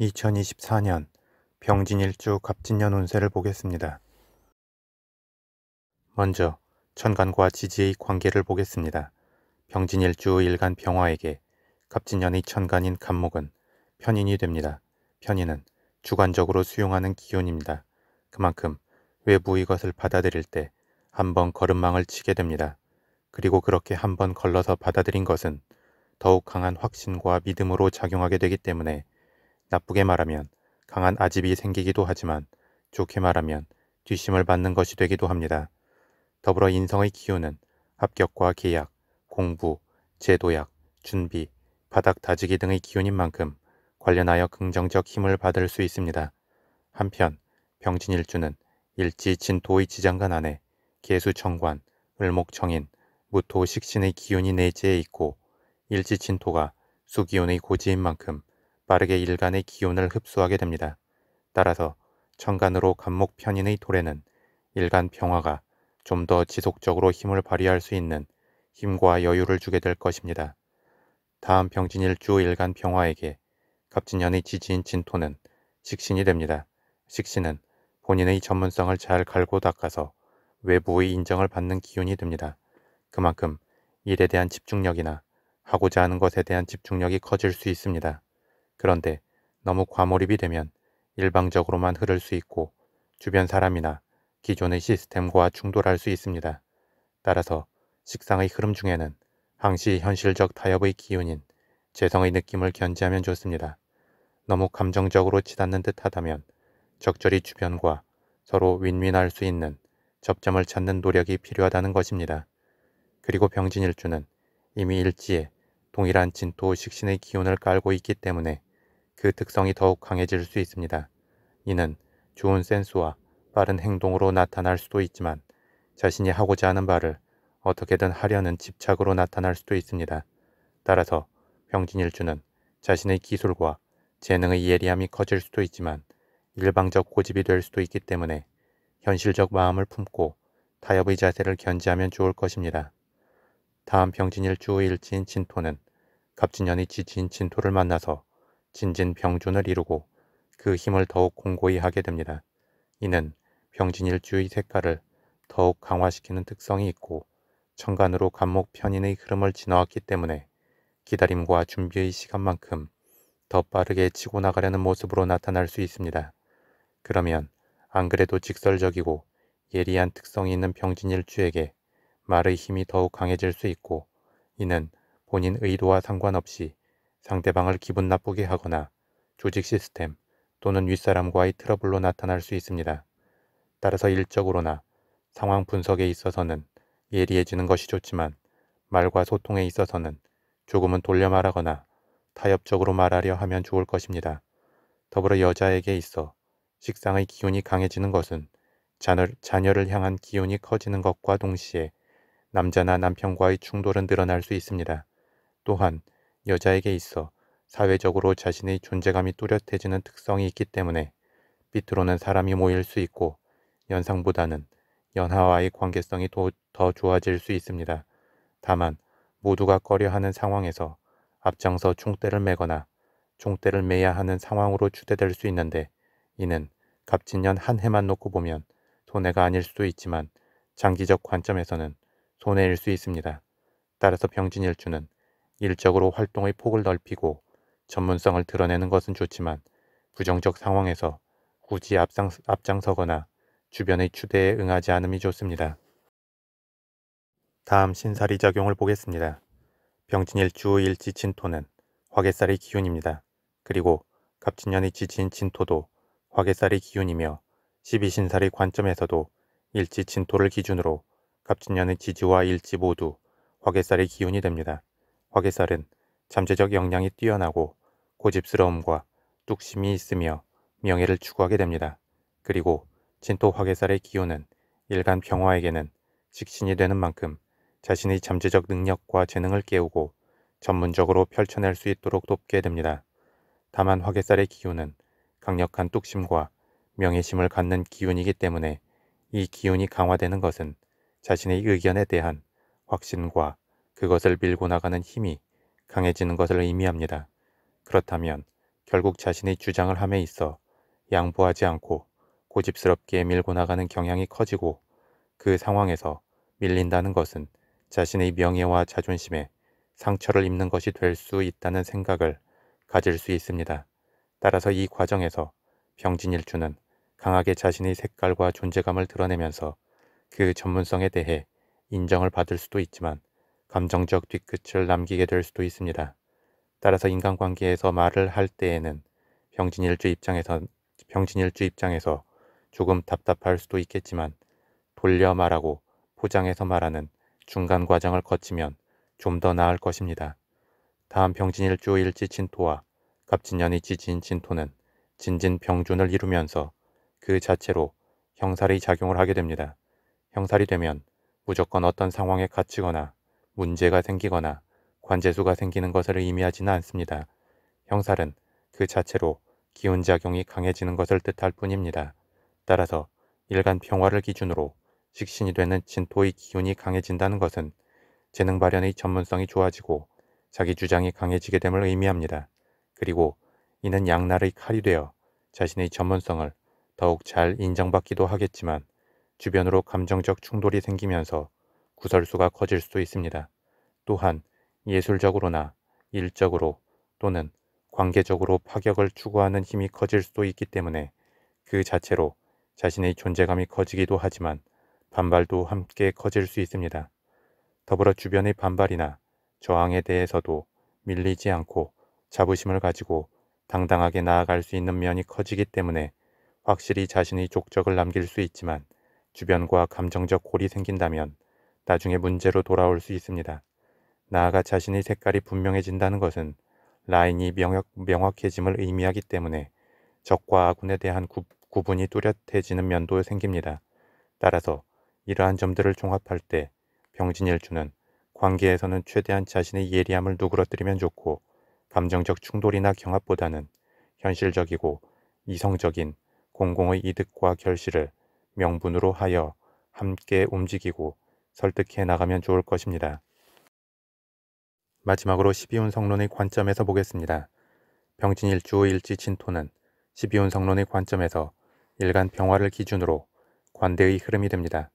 2024년 병진일주 갑진년 운세를 보겠습니다. 먼저 천간과 지지의 관계를 보겠습니다. 병진일주 일간 병화에게 갑진년의 천간인 갑목은 편인이 됩니다. 편인은 주관적으로 수용하는 기운입니다. 그만큼 외부의 것을 받아들일 때 한 번 걸음망을 치게 됩니다. 그리고 그렇게 한 번 걸러서 받아들인 것은 더욱 강한 확신과 믿음으로 작용하게 되기 때문에 나쁘게 말하면 강한 아집이 생기기도 하지만 좋게 말하면 뒷심을 받는 것이 되기도 합니다. 더불어 인성의 기운은 합격과 계약, 공부, 제도약, 준비, 바닥 다지기 등의 기운인 만큼 관련하여 긍정적 힘을 받을 수 있습니다. 한편 병진일주는 일지 진토의 지장간 안에 개수청관, 을목청인, 무토식신의 기운이 내지에 있고 일지 진토가 수기운의 고지인 만큼 빠르게 일간의 기운을 흡수하게 됩니다. 따라서 천간으로 간목 편인의 돌에는 일간 평화가좀 더 지속적으로 힘을 발휘할 수 있는 힘과 여유를 주게 될 것입니다. 다음 병진일주 일간 평화에게 갑진년의 지지인 진토는 식신이 됩니다. 식신은 본인의 전문성을 잘 갈고 닦아서 외부의 인정을 받는 기운이 됩니다. 그만큼 일에 대한 집중력이나 하고자 하는 것에 대한 집중력이 커질 수 있습니다. 그런데 너무 과몰입이 되면 일방적으로만 흐를 수 있고 주변 사람이나 기존의 시스템과 충돌할 수 있습니다. 따라서 식상의 흐름 중에는 항시 현실적 타협의 기운인 재성의 느낌을 견지하면 좋습니다. 너무 감정적으로 치닫는 듯 하다면 적절히 주변과 서로 윈윈할 수 있는 접점을 찾는 노력이 필요하다는 것입니다. 그리고 병진일주는 이미 일지에 동일한 진토 식신의 기운을 깔고 있기 때문에 그 특성이 더욱 강해질 수 있습니다. 이는 좋은 센스와 빠른 행동으로 나타날 수도 있지만 자신이 하고자 하는 바를 어떻게든 하려는 집착으로 나타날 수도 있습니다. 따라서 병진일주는 자신의 기술과 재능의 예리함이 커질 수도 있지만 일방적 고집이 될 수도 있기 때문에 현실적 마음을 품고 타협의 자세를 견지하면 좋을 것입니다. 다음 병진일주의 일치인 진토는 갑진년의 지친 진토를 만나서 진진 병준을 이루고 그 힘을 더욱 공고히 하게 됩니다. 이는 병진일주의 색깔을 더욱 강화시키는 특성이 있고 천간으로 간목 편인의 흐름을 지나왔기 때문에 기다림과 준비의 시간만큼 더 빠르게 치고 나가려는 모습으로 나타날 수 있습니다. 그러면 안 그래도 직설적이고 예리한 특성이 있는 병진일주에게 말의 힘이 더욱 강해질 수 있고 이는 본인 의도와 상관없이 상대방을 기분 나쁘게 하거나 조직 시스템 또는 윗사람과의 트러블로 나타날 수 있습니다. 따라서 일적으로나 상황 분석에 있어서는 예리해지는 것이 좋지만 말과 소통에 있어서는 조금은 돌려 말하거나 타협적으로 말하려 하면 좋을 것입니다. 더불어 여자에게 있어 식상의 기운이 강해지는 것은 자녀, 를 향한 기운이 커지는 것과 동시에 남자나 남편과의 충돌은 늘어날 수 있습니다. 또한 여자에게 있어 사회적으로 자신의 존재감이 뚜렷해지는 특성이 있기 때문에 빛으로는 사람이 모일 수 있고 연상보다는 연하와의 관계성이 더, 더 좋아질 수 있습니다. 다만 모두가 꺼려하는 상황에서 앞장서 총대를 매거나 총대를 매야 하는 상황으로 추대될 수 있는데 이는 값진년 한 해만 놓고 보면 손해가 아닐 수도 있지만 장기적 관점에서는 손해일 수 있습니다. 따라서 병진일주는 일적으로 활동의 폭을 넓히고 전문성을 드러내는 것은 좋지만 부정적 상황에서 굳이 앞장, 앞장서거나 주변의 추대에 응하지 않음이 좋습니다. 다음 신사리 작용을 보겠습니다. 병진일 주일 지진토는 화개살의 기운입니다. 그리고 갑진년의 지친 진토도 화개살의 기운이며 12신살의 관점에서도 일지 진토를 기준으로 갑진년의 지지와 일지 모두 화개살의 기운이 됩니다. 화개살은 잠재적 역량이 뛰어나고 고집스러움과 뚝심이 있으며 명예를 추구하게 됩니다. 그리고 진토 화개살의 기운은 일간 병화에게는 직신이 되는 만큼 자신의 잠재적 능력과 재능을 깨우고 전문적으로 펼쳐낼 수 있도록 돕게 됩니다. 다만 화개살의 기운은 강력한 뚝심과 명예심을 갖는 기운이기 때문에 이 기운이 강화되는 것은 자신의 의견에 대한 확신과 그것을 밀고 나가는 힘이 강해지는 것을 의미합니다. 그렇다면 결국 자신의 주장을 함에 있어 양보하지 않고 고집스럽게 밀고 나가는 경향이 커지고 그 상황에서 밀린다는 것은 자신의 명예와 자존심에 상처를 입는 것이 될 수 있다는 생각을 가질 수 있습니다. 따라서 이 과정에서 병진일주는 강하게 자신의 색깔과 존재감을 드러내면서 그 전문성에 대해 인정을 받을 수도 있지만 감정적 뒤끝을 남기게 될 수도 있습니다. 따라서 인간관계에서 말을 할 때에는 병진일주 입장에서 병진일주 입장에서 조금 답답할 수도 있겠지만 돌려 말하고 포장해서 말하는 중간 과정을 거치면 좀 더 나을 것입니다. 다음 병진일주 일지 진토와 갑진년이 지진 진토는 진진 병준을 이루면서 그 자체로 형살이 작용을 하게 됩니다. 형살이 되면 무조건 어떤 상황에 갇히거나 문제가 생기거나 관제수가 생기는 것을 의미하지는 않습니다. 형살은 그 자체로 기운작용이 강해지는 것을 뜻할 뿐입니다. 따라서 일간 평화를 기준으로 식신이 되는 진토의 기운이 강해진다는 것은 재능 발현의 전문성이 좋아지고 자기 주장이 강해지게 됨을 의미합니다. 그리고 이는 양날의 칼이 되어 자신의 전문성을 더욱 잘 인정받기도 하겠지만 주변으로 감정적 충돌이 생기면서 구설수가 커질 수도 있습니다. 또한 예술적으로나 일적으로 또는 관계적으로 파격을 추구하는 힘이 커질 수도 있기 때문에 그 자체로 자신의 존재감이 커지기도 하지만 반발도 함께 커질 수 있습니다. 더불어 주변의 반발이나 저항에 대해서도 밀리지 않고 자부심을 가지고 당당하게 나아갈 수 있는 면이 커지기 때문에 확실히 자신의 족적을 남길 수 있지만 주변과 감정적 골이 생긴다면 나중에 문제로 돌아올 수 있습니다. 나아가 자신의 색깔이 분명해진다는 것은 라인이 명확, 해짐을 의미하기 때문에 적과 아군에 대한 구, 분이 뚜렷해지는 면도 생깁니다. 따라서 이러한 점들을 종합할 때 병진일주는 관계에서는 최대한 자신의 예리함을 누그러뜨리면 좋고 감정적 충돌이나 경합보다는 현실적이고 이성적인 공공의 이득과 결실을 명분으로 하여 함께 움직이고 설득해 나가면 좋을 것입니다. 마지막으로 12운 성론의 관점에서 보겠습니다. 병진일주 일지 진토는 12운 성론의 관점에서 일간 병화를 기준으로 관대의 흐름이 됩니다.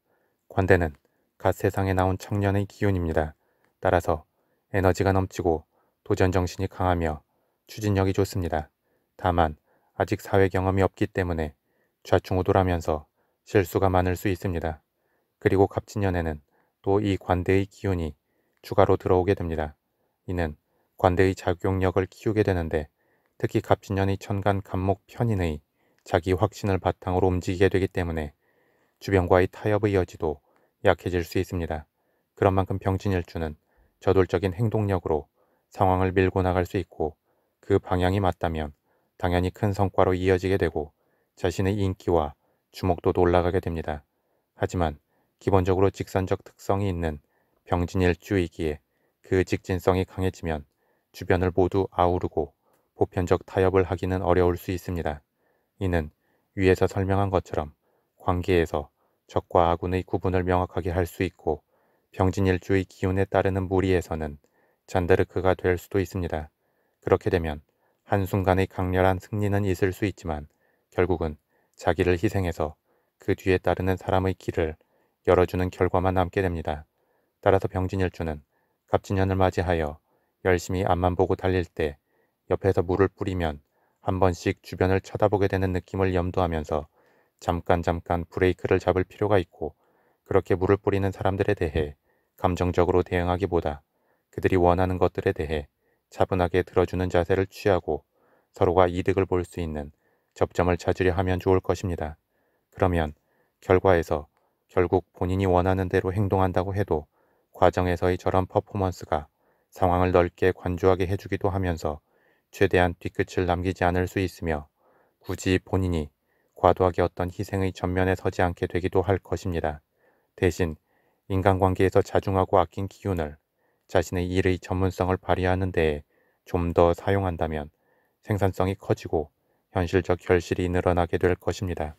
관대는 갓 세상에 나온 청년의 기운입니다. 따라서 에너지가 넘치고 도전 정신이 강하며 추진력이 좋습니다. 다만 아직 사회 경험이 없기 때문에 좌충우돌하면서 실수가 많을 수 있습니다. 그리고 갑진년에는 또이 관대의 기운이 추가로 들어오게 됩니다. 이는 관대의 작용력을 키우게 되는데 특히 갑진년의 천간 간목 편인의 자기 확신을 바탕으로 움직이게 되기 때문에 주변과의 타협의 여지도 약해질 수 있습니다. 그런 만큼 병진일주는 저돌적인 행동력으로 상황을 밀고 나갈 수 있고 그 방향이 맞다면 당연히 큰 성과로 이어지게 되고 자신의 인기와 주목도도 올라가게 됩니다. 하지만 기본적으로 직선적 특성이 있는 병진일주이기에 그 직진성이 강해지면 주변을 모두 아우르고 보편적 타협을 하기는 어려울 수 있습니다. 이는 위에서 설명한 것처럼 관계에서 적과 아군의 구분을 명확하게 할 수 있고 병진일주의 기운에 따르는 무리에서는 잔다르크가 될 수도 있습니다. 그렇게 되면 한순간의 강렬한 승리는 있을 수 있지만 결국은 자기를 희생해서 그 뒤에 따르는 사람의 길을 열어주는 결과만 남게 됩니다. 따라서 병진일주는 갑진년을 맞이하여 열심히 앞만 보고 달릴 때 옆에서 물을 뿌리면 한 번씩 주변을 쳐다보게 되는 느낌을 염두하면서 잠깐 잠깐 브레이크를 잡을 필요가 있고 그렇게 물을 뿌리는 사람들에 대해 감정적으로 대응하기보다 그들이 원하는 것들에 대해 차분하게 들어주는 자세를 취하고 서로가 이득을 볼 수 있는 접점을 찾으려 하면 좋을 것입니다. 그러면 결과에서 결국 본인이 원하는 대로 행동한다고 해도 과정에서의 저런 퍼포먼스가 상황을 넓게 관조하게 해주기도 하면서 최대한 뒤끝을 남기지 않을 수 있으며 굳이 본인이 과도하게 어떤 희생의 전면에 서지 않게 되기도 할 것입니다. 대신 인간관계에서 자중하고 아낀 기운을 자신의 일의 전문성을 발휘하는 데에 좀 더 사용한다면 생산성이 커지고 현실적 결실이 늘어나게 될 것입니다.